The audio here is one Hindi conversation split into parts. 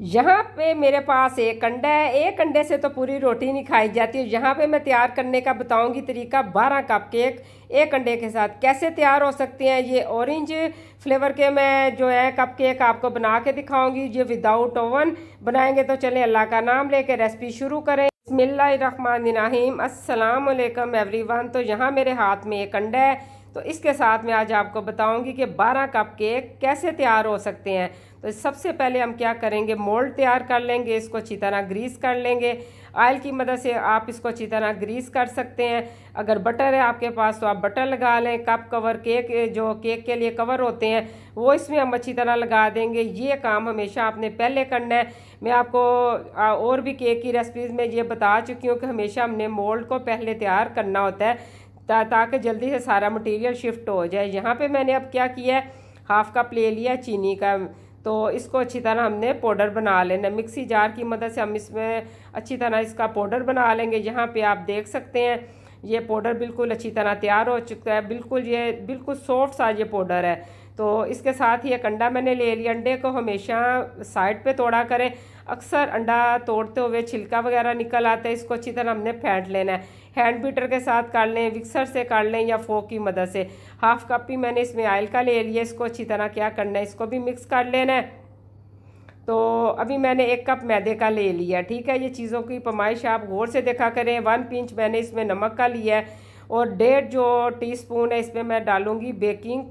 यहाँ पे मेरे पास एक अंडा है एक अंडे से तो पूरी रोटी नहीं खाई जाती है यहाँ पे मैं तैयार करने का बताऊंगी तरीका बारह कप केक एक अंडे के साथ कैसे तैयार हो सकते हैं ये ऑरेंज फ्लेवर के मैं जो है कप केक आपको बना के दिखाऊंगी ये विदाउट ओवन बनाएंगे तो चलें अल्लाह का नाम लेके रेसिपी शुरू करें बसमिल्लर रहीम असलकम एवरी वन तो यहाँ मेरे हाथ में एक अंडा है तो इसके साथ मैं आज आपको बताऊंगी कि 12 कप केक कैसे तैयार हो सकते हैं तो सबसे पहले हम क्या करेंगे मोल्ड तैयार कर लेंगे इसको अच्छी तरह ग्रीस कर लेंगे आयल की मदद से आप इसको अच्छी तरह ग्रीस कर सकते हैं अगर बटर है आपके पास तो आप बटर लगा लें कप कवर केक जो केक के लिए कवर होते हैं वो इसमें हम अच्छी तरह लगा देंगे ये काम हमेशा आपने पहले करना है मैं आपको और भी केक की रेसिपीज़ में ये बता चुकी हूँ कि हमेशा हमने मोल्ड को पहले तैयार करना होता है ता, ताकि जल्दी से सारा मटेरियल शिफ्ट हो जाए यहाँ पे मैंने अब क्या किया है हाफ़ कप ले लिया चीनी का तो इसको अच्छी तरह हमने पाउडर बना लेना मिक्सी जार की मदद से हम इसमें अच्छी तरह इसका पाउडर बना लेंगे यहाँ पे आप देख सकते हैं ये पाउडर बिल्कुल अच्छी तरह तैयार हो चुका है बिल्कुल ये बिल्कुल सॉफ्ट सा ये पाउडर है तो इसके साथ ही एक अंडा मैंने ले लिया अंडे को हमेशा साइड पे तोड़ा करें अक्सर अंडा तोड़ते हुए छिलका वगैरह निकल आता है इसको अच्छी तरह हमने फेंट लेना है हैंड बीटर के साथ काट लें विक्सर से काट लें या फोक की मदद से हाफ कप ही मैंने इसमें ऑयल का ले लिया इसको अच्छी तरह क्या करना है इसको भी मिक्स कर लेना है तो अभी मैंने एक कप मैदे का ले लिया ठीक है ये चीज़ों की पमाइश आप गौर से देखा करें वन पिंच मैंने इसमें नमक का लिया है और डेढ़ जो टीस्पून है इसमें मैं डालूंगी baking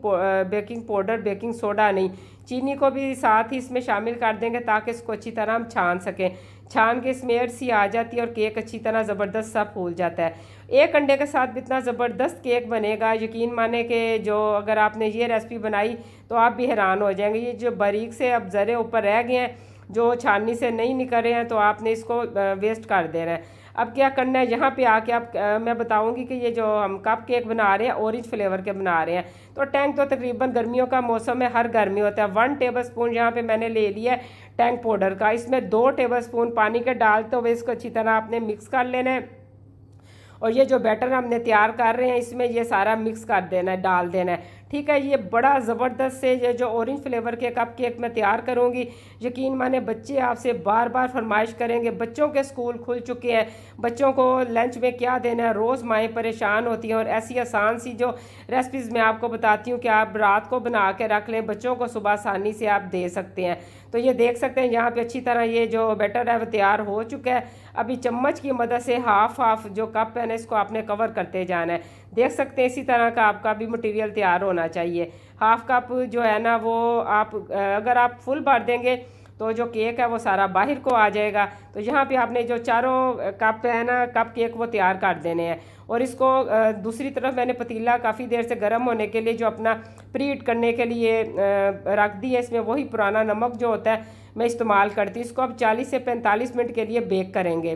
baking powder baking soda नहीं चीनी को भी साथ ही इसमें शामिल कर देंगे ताकि इसको अच्छी तरह हम छान सकें छान के स्मेयर सी आ जाती है और केक अच्छी तरह ज़बरदस्त सा फूल जाता है एक अंडे के साथ भी इतना ज़बरदस्त केक बनेगा यकीन माने कि जो अगर आपने ये रेसिपी बनाई तो आप भी हैरान हो जाएंगे ये जो बारीक से अब ज़रे ऊपर रह गए हैं जो छाननी से नहीं निकल रहे हैं तो आपने इसको वेस्ट कर देना है अब क्या करना है यहाँ पे आके आप आ, मैं बताऊँगी कि ये जो हम कप केक बना रहे हैं ऑरेंज फ्लेवर के बना रहे हैं तो टैंक तो तकरीबन गर्मियों का मौसम है हर गर्मी होता है वन टेबल स्पून यहाँ पर मैंने ले लिया है टैंक पाउडर का इसमें दो टेबल स्पून पानी के डालते तो हुए इसको अच्छी तरह आपने मिक्स कर लेना है और ये जो बैटर हमने तैयार कर रहे हैं इसमें ये सारा मिक्स कर देना है डाल देना है ठीक है ये बड़ा ज़बरदस्त से ये जो ऑरेंज फ्लेवर के कप केक मैं तैयार करूँगी यकीन माने बच्चे आपसे बार बार फरमाइश करेंगे बच्चों के स्कूल खुल चुके हैं बच्चों को लंच में क्या देना है रोज़ माएँ परेशान होती हैं और ऐसी आसान सी जो रेसिपीज़ मैं आपको बताती हूँ कि आप रात को बना के रख लें बच्चों को सुबह आसानी से आप दे सकते हैं तो ये देख सकते हैं यहाँ पर अच्छी तरह ये जो बैटर है वो तैयार हो चुका है अभी चम्मच की मदद से हाफ हाफ जो कप है ना इसको आपने कवर करते जाना है देख सकते हैं इसी तरह का आपका भी मटेरियल तैयार होना चाहिए हाफ कप जो है ना वो आप अगर आप फुल भर देंगे तो जो केक है वो सारा बाहर को आ जाएगा तो यहाँ पे आपने जो चारों कप है ना कप केक वो तैयार कर देने हैं और इसको दूसरी तरफ मैंने पतीला काफ़ी देर से गर्म होने के लिए जो अपना प्रीट करने के लिए रख दी है इसमें वही पुराना नमक जो होता है मैं इस्तेमाल करती हूँ इसको अब चालीस से पैंतालीस मिनट के लिए बेक करेंगे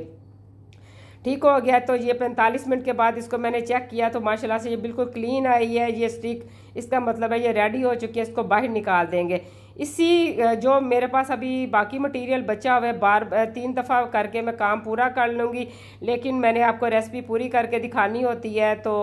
ठीक हो गया तो ये 45 मिनट के बाद इसको मैंने चेक किया तो माशाल्लाह से ये बिल्कुल क्लीन आई है ये स्टिक इसका मतलब है ये रेडी हो चुकी है इसको बाहर निकाल देंगे इसी जो मेरे पास अभी बाकी मटेरियल बचा हुआ है बार तीन दफ़ा करके मैं काम पूरा कर लूँगी लेकिन मैंने आपको रेसिपी पूरी करके दिखानी होती है तो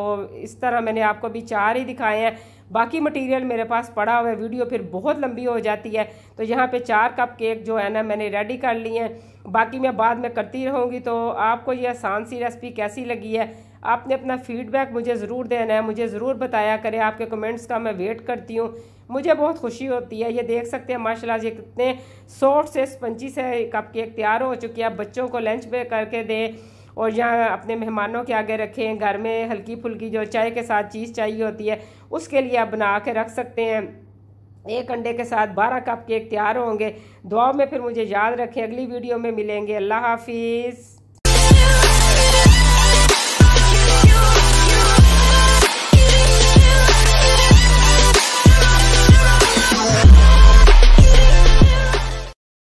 इस तरह मैंने आपको अभी चार ही दिखाए हैं बाकी मटेरियल मेरे पास पड़ा हुआ है वीडियो फिर बहुत लंबी हो जाती है तो यहाँ पे चार कप केक जो है ना मैंने रेडी कर लिए हैं बाकी मैं बाद में करती रहूँगी तो आपको ये आसान सी रेसिपी कैसी लगी है आपने अपना फीडबैक मुझे ज़रूर देना है मुझे ज़रूर बताया करें आपके कमेंट्स का मैं वेट करती हूँ मुझे बहुत खुशी होती है ये देख सकते हैं माशाल्लाह ये कितने सॉफ्ट से स्पंजी से कप केक तैयार हो चुकी है बच्चों को लंच ब्रेक करके दें और यहाँ अपने मेहमानों के आगे रखें घर में हल्की फुल्की जो चाय के साथ चीज़ चाहिए होती है उसके लिए आप बना के रख सकते हैं एक अंडे के साथ बारह कप केक तैयार होंगे दुआ में फिर मुझे याद रखें अगली वीडियो में मिलेंगे अल्लाह हाफिज़